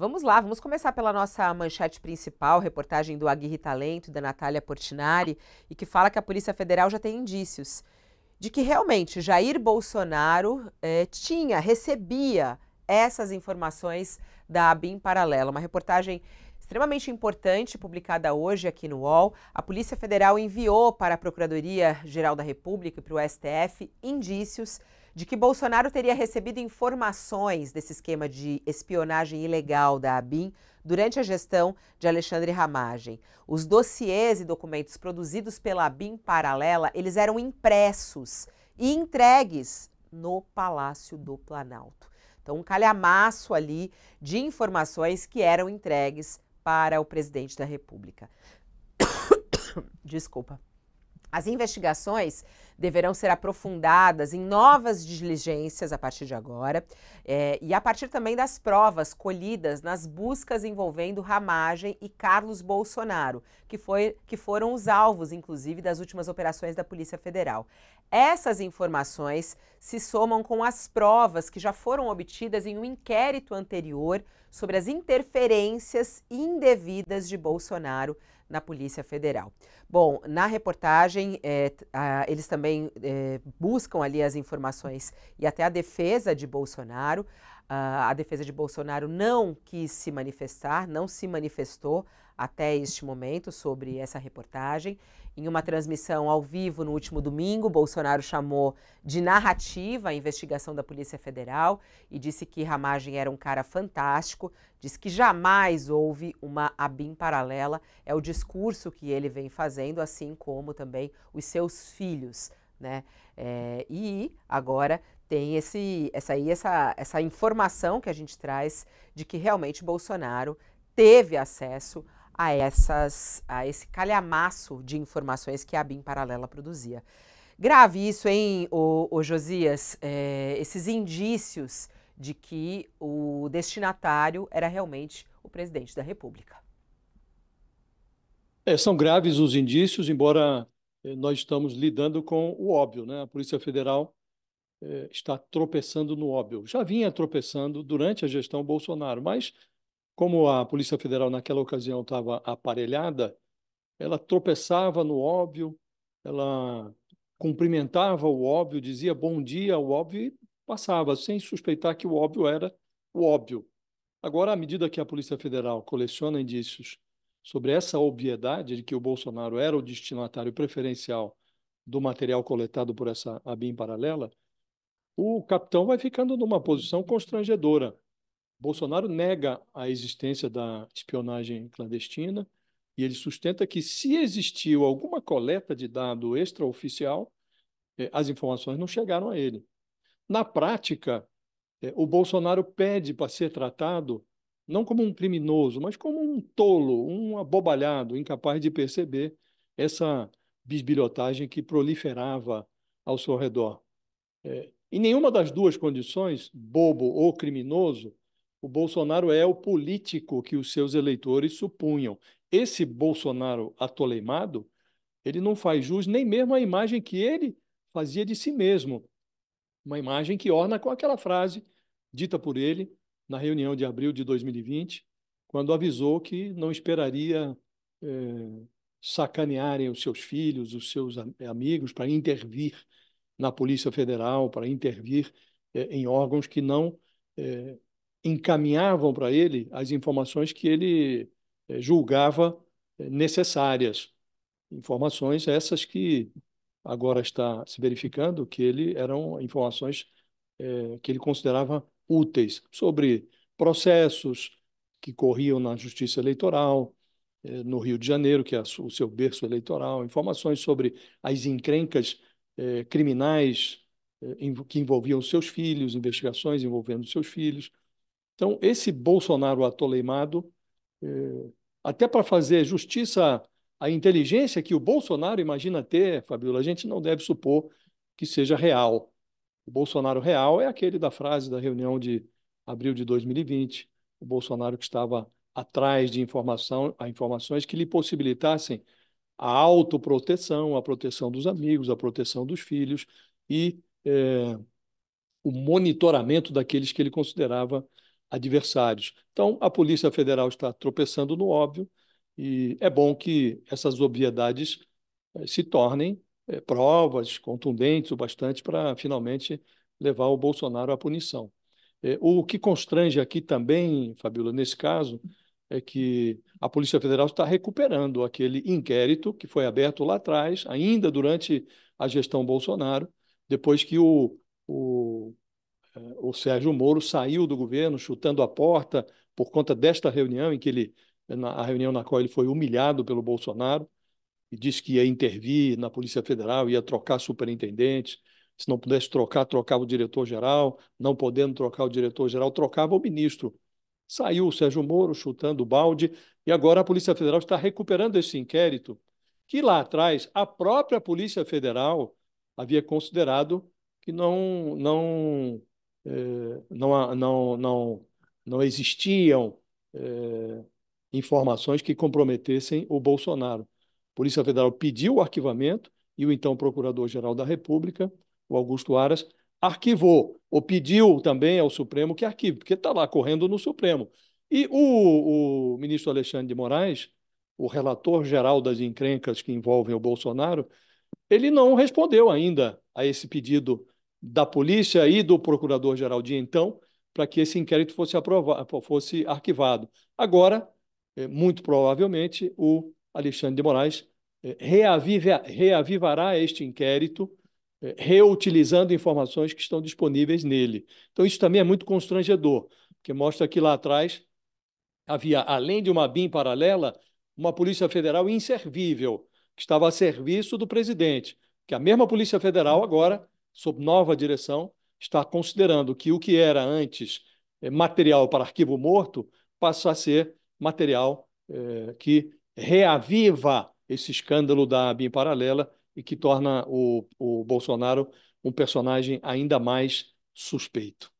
Vamos lá, vamos começar pela nossa manchete principal, reportagem do Aguirre Talento, da Natália Portinari, e que fala que a Polícia Federal já tem indícios de que realmente Jair Bolsonaro eh, tinha, recebia essas informações da ABIN Paralela. Uma reportagem extremamente importante, publicada hoje aqui no UOL. A Polícia Federal enviou para a Procuradoria-Geral da República e para o STF indícios de que Bolsonaro teria recebido informações desse esquema de espionagem ilegal da ABIN durante a gestão de Alexandre Ramagem. Os dossiês e documentos produzidos pela ABIN paralela, eles eram impressos e entregues no Palácio do Planalto. Então, um calhamaço ali de informações que eram entregues para o presidente da República. Desculpa. As investigações deverão ser aprofundadas em novas diligências a partir de agora é, e a partir também das provas colhidas nas buscas envolvendo Ramagem e Carlos Bolsonaro, que, foi, que foram os alvos, inclusive, das últimas operações da Polícia Federal. Essas informações se somam com as provas que já foram obtidas em um inquérito anterior sobre as interferências indevidas de Bolsonaro na Polícia Federal. Bom, na reportagem, é, a, eles também é, buscam ali as informações e até a defesa de Bolsonaro. A, a defesa de Bolsonaro não quis se manifestar, não se manifestou até este momento sobre essa reportagem. Em uma transmissão ao vivo no último domingo, Bolsonaro chamou de narrativa a investigação da Polícia Federal e disse que Ramagem era um cara fantástico, diz que jamais houve uma ABIM paralela. É o discurso que ele vem fazendo, assim como também os seus filhos. Né? É, e agora tem esse, essa, aí, essa, essa informação que a gente traz de que realmente Bolsonaro teve acesso a, essas, a esse calhamaço de informações que a BIM Paralela produzia. Grave isso, hein, ô, ô Josias? É, esses indícios de que o destinatário era realmente o presidente da República. É, são graves os indícios, embora eh, nós estamos lidando com o óbvio, né? A Polícia Federal eh, está tropeçando no óbvio. Já vinha tropeçando durante a gestão Bolsonaro, mas como a Polícia Federal naquela ocasião estava aparelhada, ela tropeçava no óbvio, ela cumprimentava o óbvio, dizia bom dia ao óbvio e passava, sem suspeitar que o óbvio era o óbvio. Agora, à medida que a Polícia Federal coleciona indícios sobre essa obviedade de que o Bolsonaro era o destinatário preferencial do material coletado por essa ABIN paralela, o capitão vai ficando numa posição constrangedora. Bolsonaro nega a existência da espionagem clandestina e ele sustenta que, se existiu alguma coleta de dado extraoficial, eh, as informações não chegaram a ele. Na prática, eh, o Bolsonaro pede para ser tratado não como um criminoso, mas como um tolo, um abobalhado, incapaz de perceber essa bisbilhotagem que proliferava ao seu redor. É, em nenhuma das duas condições, bobo ou criminoso, o Bolsonaro é o político que os seus eleitores supunham. Esse Bolsonaro atoleimado, ele não faz jus nem mesmo à imagem que ele fazia de si mesmo. Uma imagem que orna com aquela frase dita por ele na reunião de abril de 2020, quando avisou que não esperaria é, sacanearem os seus filhos, os seus eh, amigos, para intervir na Polícia Federal, para intervir é, em órgãos que não é, encaminhavam para ele as informações que ele eh, julgava eh, necessárias. Informações essas que agora está se verificando que ele eram informações é, que ele considerava úteis sobre processos que corriam na Justiça Eleitoral é, no Rio de Janeiro, que é o seu berço eleitoral, informações sobre as encrencas é, criminais que envolviam seus filhos, investigações envolvendo seus filhos, então, esse Bolsonaro atoleimado, eh, até para fazer justiça à inteligência que o Bolsonaro imagina ter, Fabiola, a gente não deve supor que seja real. O Bolsonaro real é aquele da frase da reunião de abril de 2020, o Bolsonaro que estava atrás de informação, a informações que lhe possibilitassem a autoproteção, a proteção dos amigos, a proteção dos filhos e é, o monitoramento daqueles que ele considerava adversários. Então, a Polícia Federal está tropeçando no óbvio e é bom que essas obviedades eh, se tornem eh, provas contundentes o bastante para finalmente levar o Bolsonaro à punição. Eh, o que constrange aqui também, Fabíola, nesse caso, é que a Polícia Federal está recuperando aquele inquérito que foi aberto lá atrás, ainda durante a gestão Bolsonaro, depois que o o Sérgio Moro saiu do governo chutando a porta por conta desta reunião em que ele a reunião na qual ele foi humilhado pelo Bolsonaro e disse que ia intervir na Polícia Federal, ia trocar superintendentes, se não pudesse trocar, trocava o diretor-geral, não podendo trocar o diretor-geral, trocava o ministro. Saiu o Sérgio Moro chutando o balde e agora a Polícia Federal está recuperando esse inquérito que lá atrás a própria Polícia Federal havia considerado que não não eh, não, não, não, não existiam eh, informações que comprometessem o Bolsonaro. A Polícia Federal pediu o arquivamento e o então Procurador-Geral da República, o Augusto Aras, arquivou, ou pediu também ao Supremo que arquive, porque está lá correndo no Supremo. E o, o, ministro Alexandre de Moraes, o relator geral das encrencas que envolvem o Bolsonaro, ele não respondeu ainda a esse pedido da polícia e do procurador-geral de então, para que esse inquérito fosse, aprovado, fosse arquivado. Agora, eh, muito provavelmente, o Alexandre de Moraes eh, reaviva, reavivará este inquérito, eh, reutilizando informações que estão disponíveis nele. Então, isso também é muito constrangedor, porque mostra que lá atrás havia, além de uma BIM paralela, uma Polícia Federal inservível, que estava a serviço do presidente, que a mesma Polícia Federal agora sob nova direção, está considerando que o que era antes eh, material para arquivo morto passa a ser material eh, que reaviva esse escândalo da BIM paralela e que torna o, o Bolsonaro um personagem ainda mais suspeito.